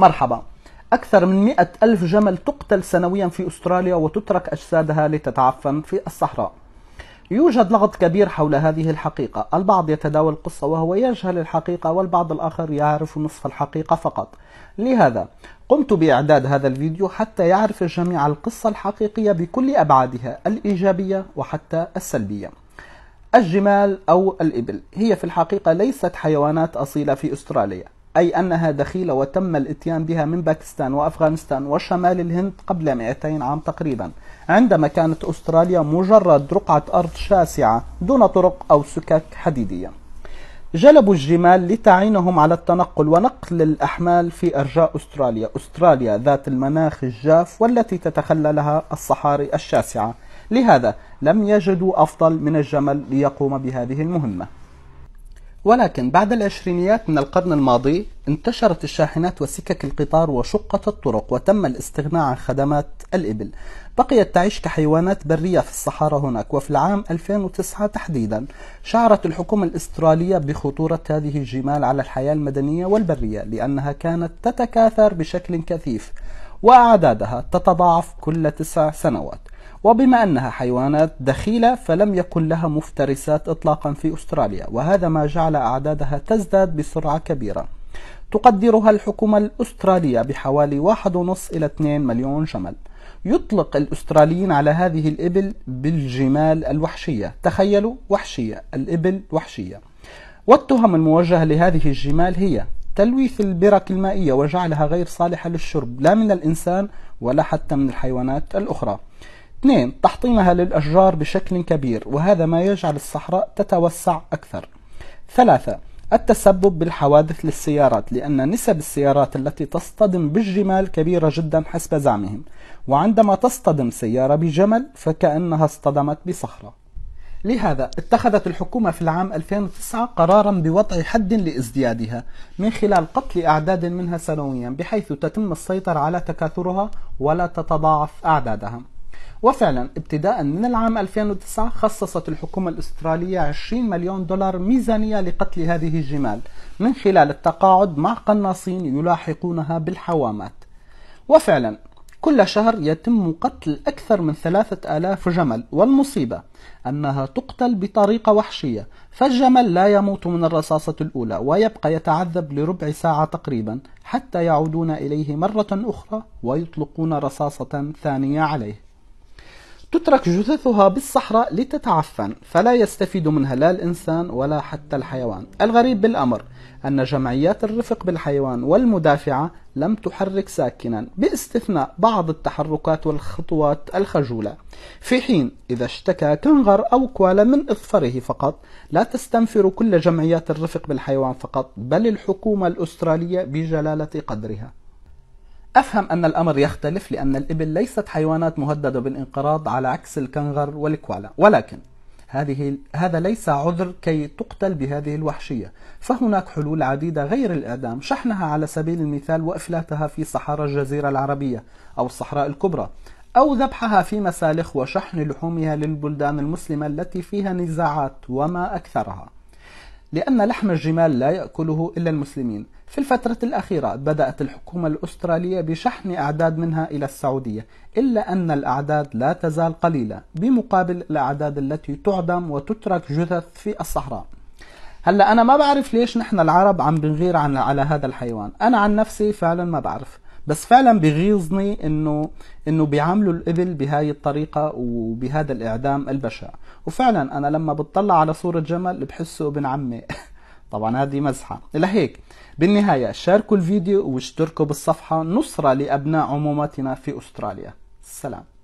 مرحبا أكثر من مئة ألف جمل تقتل سنويا في أستراليا وتترك أجسادها لتتعفن في الصحراء يوجد لغط كبير حول هذه الحقيقة البعض يتداول القصة وهو يجهل الحقيقة والبعض الآخر يعرف نصف الحقيقة فقط لهذا قمت بإعداد هذا الفيديو حتى يعرف الجميع القصة الحقيقية بكل أبعادها الإيجابية وحتى السلبية الجمال أو الإبل هي في الحقيقة ليست حيوانات أصيلة في أستراليا أي أنها دخيلة وتم الاتيان بها من باكستان وأفغانستان وشمال الهند قبل 200 عام تقريبا عندما كانت أستراليا مجرد رقعة أرض شاسعة دون طرق أو سكك حديدية جلبوا الجمال لتعينهم على التنقل ونقل الأحمال في أرجاء أستراليا أستراليا ذات المناخ الجاف والتي تتخلى لها الصحاري الشاسعة لهذا لم يجدوا أفضل من الجمل ليقوم بهذه المهمة ولكن بعد العشرينيات من القرن الماضي انتشرت الشاحنات وسكك القطار وشقة الطرق وتم الاستغناء عن خدمات الإبل بقيت تعيش كحيوانات برية في الصحراء هناك وفي العام 2009 تحديدا شعرت الحكومة الإسترالية بخطورة هذه الجمال على الحياة المدنية والبرية لأنها كانت تتكاثر بشكل كثيف وأعدادها تتضاعف كل تسع سنوات وبما أنها حيوانات دخيلة فلم يكن لها مفترسات إطلاقا في أستراليا وهذا ما جعل أعدادها تزداد بسرعة كبيرة تقدرها الحكومة الأسترالية بحوالي 1.5 إلى 2 مليون جمل يطلق الأستراليين على هذه الإبل بالجمال الوحشية تخيلوا وحشية الإبل وحشية والتهم الموجهة لهذه الجمال هي تلويث البرك المائية وجعلها غير صالحة للشرب لا من الإنسان ولا حتى من الحيوانات الأخرى اثنين تحطيمها للأشجار بشكل كبير وهذا ما يجعل الصحراء تتوسع أكثر ثلاثة التسبب بالحوادث للسيارات لأن نسب السيارات التي تصطدم بالجمال كبيرة جدا حسب زعمهم وعندما تصطدم سيارة بجمل فكأنها اصطدمت بصخرة لهذا اتخذت الحكومة في العام 2009 قرارا بوضع حد لازديادها من خلال قتل أعداد منها سنويا بحيث تتم السيطرة على تكاثرها ولا تتضاعف أعدادها وفعلا ابتداء من العام 2009 خصصت الحكومة الأسترالية 20 مليون دولار ميزانية لقتل هذه الجمال من خلال التقاعد مع قناصين يلاحقونها بالحوامات وفعلا كل شهر يتم قتل أكثر من ثلاثة آلاف جمل والمصيبة أنها تقتل بطريقة وحشية فالجمل لا يموت من الرصاصة الأولى ويبقى يتعذب لربع ساعة تقريبا حتى يعودون إليه مرة أخرى ويطلقون رصاصة ثانية عليه تترك جثثها بالصحراء لتتعفن فلا يستفيد منها لا الإنسان ولا حتى الحيوان الغريب بالأمر أن جمعيات الرفق بالحيوان والمدافعة لم تحرك ساكنا باستثناء بعض التحركات والخطوات الخجولة في حين إذا اشتكى كنغر أو كوالا من اظفره فقط لا تستنفر كل جمعيات الرفق بالحيوان فقط بل الحكومة الأسترالية بجلالة قدرها أفهم أن الأمر يختلف لأن الإبل ليست حيوانات مهددة بالانقراض على عكس الكنغر والكوالا ولكن هذه هذا ليس عذر كي تقتل بهذه الوحشية فهناك حلول عديدة غير الإعدام شحنها على سبيل المثال وإفلاتها في صحارى الجزيرة العربية أو الصحراء الكبرى أو ذبحها في مسالخ وشحن لحومها للبلدان المسلمة التي فيها نزاعات وما أكثرها لأن لحم الجمال لا يأكله إلا المسلمين في الفترة الأخيرة بدأت الحكومة الأسترالية بشحن أعداد منها إلى السعودية إلا أن الأعداد لا تزال قليلة بمقابل الأعداد التي تعدم وتترك جثث في الصحراء هلا أنا ما بعرف ليش نحن العرب عم بنغير عن على هذا الحيوان أنا عن نفسي فعلا ما بعرف بس فعلا بيغيظني انه انه بيعاملوا الابل بهاي الطريقه وبهذا الاعدام البشع وفعلا انا لما بتطلع على صوره جمل بحسه ابن عمي طبعا هذه مزحه لهيك بالنهايه شاركوا الفيديو واشتركوا بالصفحه نصره لابناء عمومتنا في استراليا سلام